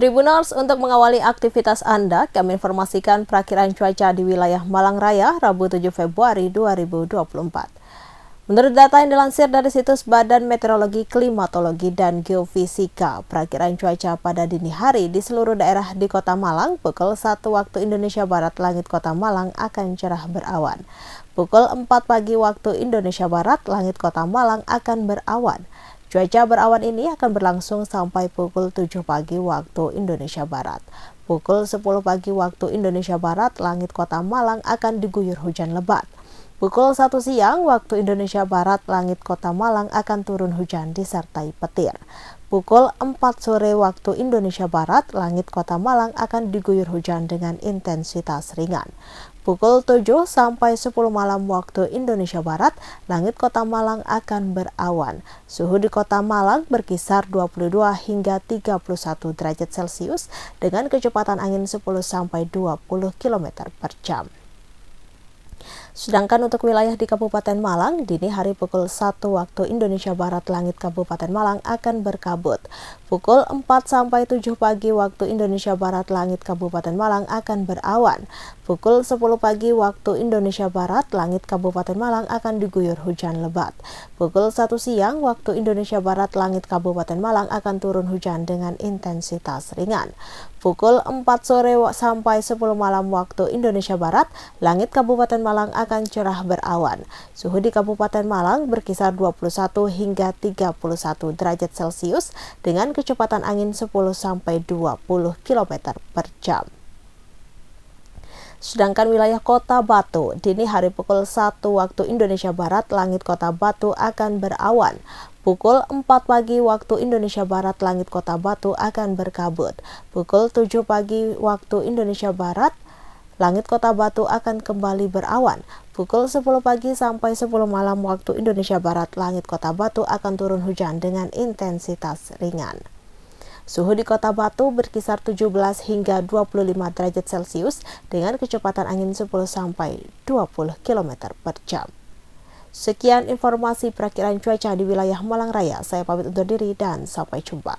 Tribuners, untuk mengawali aktivitas Anda, kami informasikan perakiran cuaca di wilayah Malang Raya, Rabu 7 Februari 2024. Menurut data yang dilansir dari situs Badan Meteorologi, Klimatologi, dan Geofisika, perakiran cuaca pada dini hari di seluruh daerah di kota Malang pukul 1 waktu Indonesia Barat langit kota Malang akan cerah berawan. Pukul 4 pagi waktu Indonesia Barat langit kota Malang akan berawan. Cuaca berawan ini akan berlangsung sampai pukul 7 pagi waktu Indonesia Barat. Pukul 10 pagi waktu Indonesia Barat, langit kota Malang akan diguyur hujan lebat. Pukul 1 siang waktu Indonesia Barat, langit kota Malang akan turun hujan disertai petir. Pukul 4 sore waktu Indonesia Barat, langit kota Malang akan diguyur hujan dengan intensitas ringan. Pukul 7 sampai 10 malam waktu Indonesia Barat, langit kota Malang akan berawan. Suhu di kota Malang berkisar 22 hingga 31 derajat Celcius dengan kecepatan angin 10 sampai 20 km per jam. Sedangkan untuk wilayah di Kabupaten Malang, dini hari pukul 1 waktu Indonesia Barat langit Kabupaten Malang akan berkabut. Pukul 4 sampai 7 pagi waktu Indonesia Barat langit Kabupaten Malang akan berawan. Pukul 10 pagi waktu Indonesia Barat langit Kabupaten Malang akan diguyur hujan lebat. Pukul 1 siang waktu Indonesia Barat langit Kabupaten Malang akan turun hujan dengan intensitas ringan. Pukul 4 sore sampai 10 malam waktu Indonesia Barat, langit Kabupaten Malang akan cerah berawan. Suhu di Kabupaten Malang berkisar 21 hingga 31 derajat Celcius dengan kecepatan angin 10 sampai 20 km per jam. Sedangkan wilayah kota Batu, dini hari pukul 1 waktu Indonesia Barat, langit kota Batu akan berawan. Pukul 4 pagi waktu Indonesia Barat, langit kota Batu akan berkabut. Pukul 7 pagi waktu Indonesia Barat, langit kota Batu akan kembali berawan. Pukul 10 pagi sampai 10 malam waktu Indonesia Barat, langit kota Batu akan turun hujan dengan intensitas ringan. Suhu di kota Batu berkisar 17 hingga 25 derajat Celcius dengan kecepatan angin 10 sampai 20 km per jam. Sekian informasi perakhiran cuaca di wilayah Malang Raya. Saya pamit undur diri dan sampai jumpa.